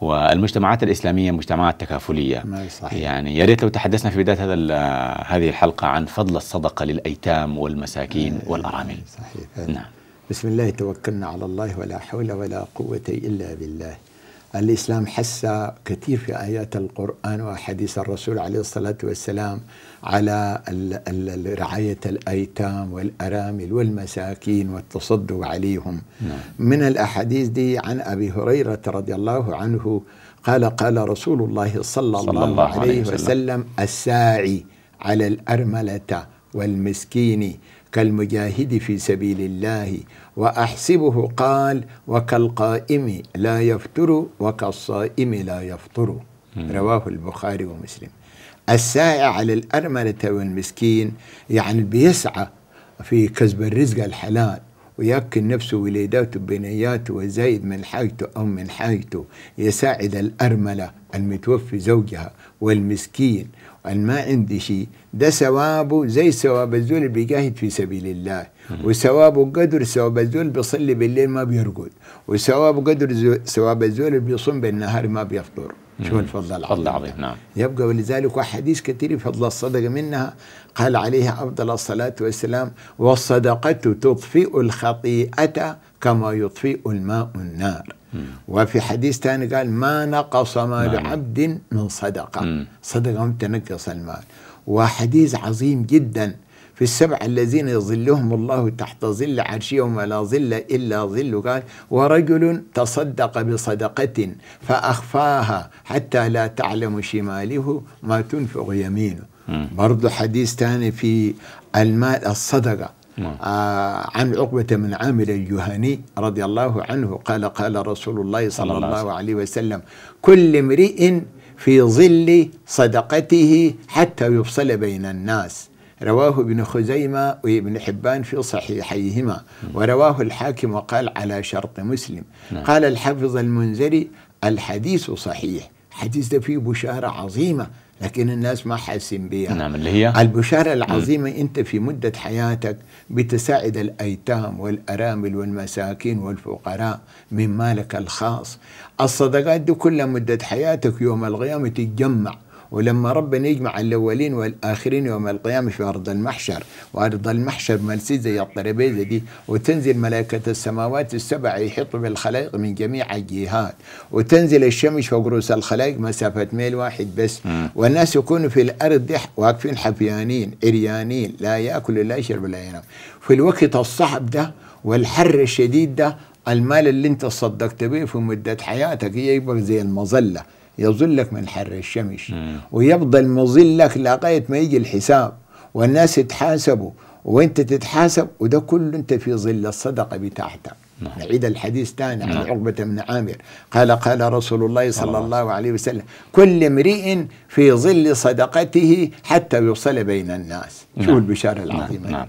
والمجتمعات الاسلاميه مجتمعات تكافليه صحيح. يعني يا ريت لو تحدثنا في بدايه هذا هذه الحلقه عن فضل الصدقه للايتام والمساكين إيه، والارامل صحيح نعم بسم الله توكلنا على الله ولا حول ولا قوه الا بالله الإسلام حس كثير في آيات القرآن وأحاديث الرسول عليه الصلاة والسلام على رعاية الأيتام والأرامل والمساكين والتصدق عليهم نعم. من الأحاديث دي عن أبي هريرة رضي الله عنه قال قال رسول الله صلى, صلى الله, الله عليه وسلم, وسلم الساعي على الأرملة والمسكين كالمجاهد في سبيل الله واحسبه قال وكالقائم لا يفتر وكالصائم لا يفطر رواه البخاري ومسلم الساعي على الأرملة والمسكين يعني بيسعى في كسب الرزق الحلال ويأكل نفسه وليداته بنياته وزايد من حاجته أو من حاجته يساعد الأرملة المتوفي زوجها والمسكين أن ما عندي شيء ده ثوابه زي ثواب الزول اللي بيجاهد في سبيل الله وثوابه قدر ثواب الزول بيصلي بالليل ما بيرقد وثوابه قدر ثواب الزول اللي بيصوم بالنهار ما بيفطر شوف الفضل العظيم فضل عظيم نعم يبقى ولذلك أحاديث كثيرة فضل الصدقة منها قال عليه أفضل الصلاة والسلام والصدقة تطفئ الخطيئة كما يطفئ الماء النار وفي حديث ثاني قال ما نقص مال نعم. عبد من صدقة صدقة تنقص المال وحديث عظيم جدا في السبع الذين يظلهم الله تحت ظل عرشه يوم لا ظل إلا ظل قال ورجل تصدق بصدقة فأخفاها حتى لا تعلم شماله ما تنفق يمينه برضه حديث ثاني في المال الصدقة آه عن عقبة من عامر الجهني رضي الله عنه قال قال رسول الله صلى الله عليه وسلم كل امرئ في ظل صدقته حتى يفصل بين الناس رواه ابن خزيمة وابن حبان في صحيحيهما ورواه الحاكم وقال على شرط مسلم نعم. قال الحافظ المنذري الحديث صحيح حديث ده فيه بشارة عظيمة لكن الناس ما حاسين بها نعم اللي هي البشارة العظيمة م. أنت في مدة حياتك بتساعد الأيتام والأرامل والمساكين والفقراء من مالك الخاص الصدقات دي كل مدة حياتك يوم القيامة تتجمع ولما ربنا يجمع الاولين والاخرين يوم القيامه في ارض المحشر وارض المحشر ملسي زي الطربيزه دي وتنزل ملائكه السماوات السبع يحطوا بالخلائق من جميع الجهات وتنزل الشمس فوق رؤوس الخلائق مسافه ميل واحد بس م. والناس يكونوا في الارض دي واقفين حفيانين عريانين لا ياكل ولا يشرب ولا ينام في الوقت الصعب ده والحر الشديد ده المال اللي انت صدقت به في مدة حياتك يبقى زي المظلة يظلك من حر الشمس ويفضل مظلك لغاية ما يجي الحساب والناس يتحاسبوا وانت تتحاسب وده كله انت في ظل الصدقه بتاعتك نعيد نعم. الحديث ثاني عن نعم. عقبه بن عامر قال قال رسول الله صلى الله عليه وسلم كل امرئ في ظل صدقته حتى يوصل بين الناس شو نعم. البشاره العظيمه نعم.